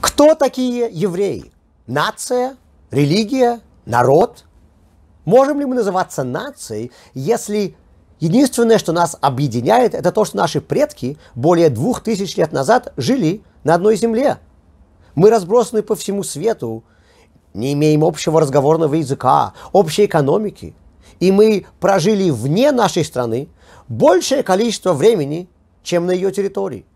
Кто такие евреи? Нация? Религия? Народ? Можем ли мы называться нацией, если единственное, что нас объединяет, это то, что наши предки более двух тысяч лет назад жили на одной земле? Мы разбросаны по всему свету, не имеем общего разговорного языка, общей экономики. И мы прожили вне нашей страны большее количество времени, чем на ее территории.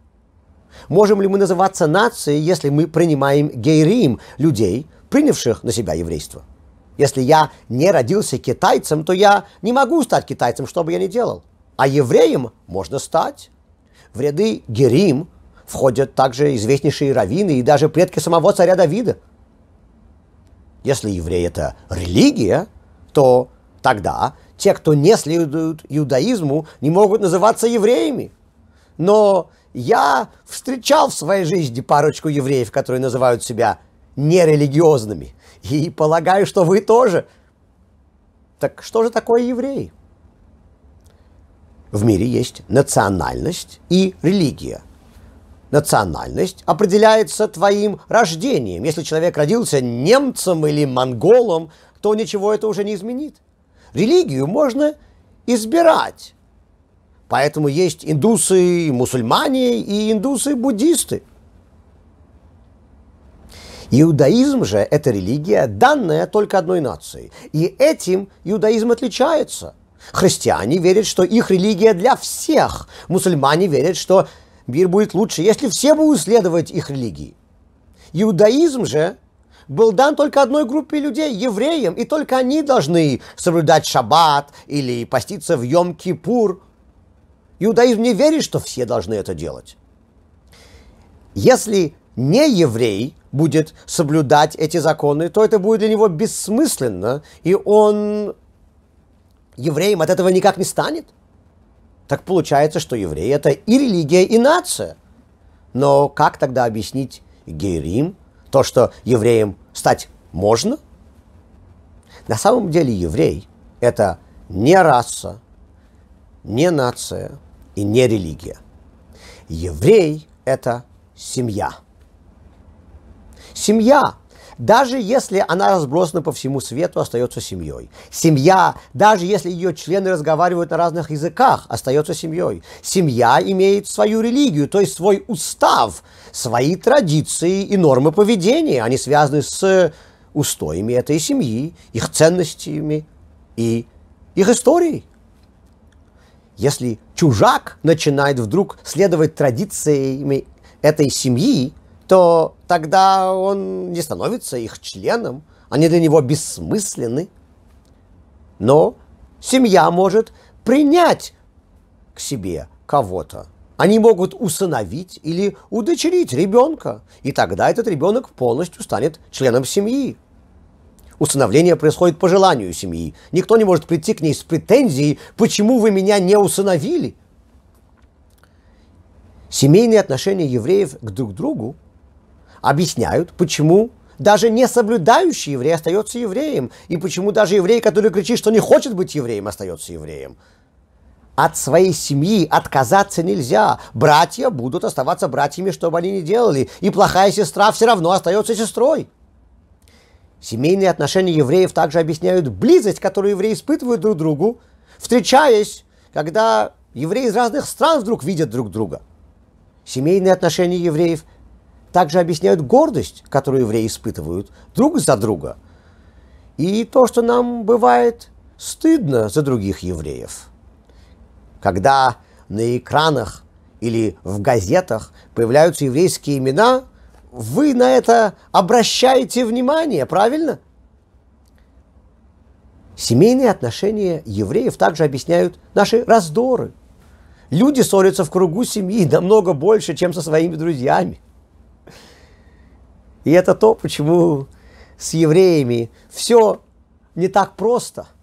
Можем ли мы называться нацией, если мы принимаем гейрим людей, принявших на себя еврейство? Если я не родился китайцем, то я не могу стать китайцем, что бы я ни делал. А евреем можно стать. В ряды герим входят также известнейшие раввины и даже предки самого царя Давида. Если еврей – это религия, то тогда те, кто не следует иудаизму, не могут называться евреями. Но я встречал в своей жизни парочку евреев, которые называют себя нерелигиозными. И полагаю, что вы тоже. Так что же такое евреи? В мире есть национальность и религия. Национальность определяется твоим рождением. Если человек родился немцем или монголом, то ничего это уже не изменит. Религию можно избирать. Поэтому есть индусы мусульмане и индусы-буддисты. Иудаизм же – это религия, данная только одной нации. И этим иудаизм отличается. Христиане верят, что их религия для всех. Мусульмане верят, что мир будет лучше, если все будут следовать их религии. Иудаизм же был дан только одной группе людей, евреям, и только они должны соблюдать шаббат или поститься в Йом-Кипур. Иудаизм не верит, что все должны это делать. Если не еврей будет соблюдать эти законы, то это будет для него бессмысленно, и он евреем от этого никак не станет. Так получается, что евреи – это и религия, и нация. Но как тогда объяснить гейрим, то, что евреем стать можно? На самом деле еврей – это не раса, не нация, и не религия. Еврей – это семья. Семья, даже если она разбросана по всему свету, остается семьей. Семья, даже если ее члены разговаривают на разных языках, остается семьей. Семья имеет свою религию, то есть свой устав, свои традиции и нормы поведения. Они связаны с устоями этой семьи, их ценностями и их историей. Если чужак начинает вдруг следовать традициями этой семьи, то тогда он не становится их членом, они для него бессмысленны. Но семья может принять к себе кого-то. Они могут усыновить или удочерить ребенка, и тогда этот ребенок полностью станет членом семьи. Усыновление происходит по желанию семьи. Никто не может прийти к ней с претензией, почему вы меня не усыновили. Семейные отношения евреев к друг другу объясняют, почему даже не соблюдающий еврей остается евреем, и почему даже еврей, который кричит, что не хочет быть евреем, остается евреем. От своей семьи отказаться нельзя. Братья будут оставаться братьями, что бы они ни делали, и плохая сестра все равно остается сестрой. Семейные отношения евреев также объясняют близость, которую евреи испытывают друг другу, встречаясь, когда евреи из разных стран вдруг видят друг друга. Семейные отношения евреев также объясняют гордость, которую евреи испытывают друг за друга, и то, что нам бывает стыдно за других евреев. Когда на экранах или в газетах появляются еврейские имена, вы на это обращаете внимание, правильно? Семейные отношения евреев также объясняют наши раздоры. Люди ссорятся в кругу семьи намного больше, чем со своими друзьями. И это то, почему с евреями все не так просто –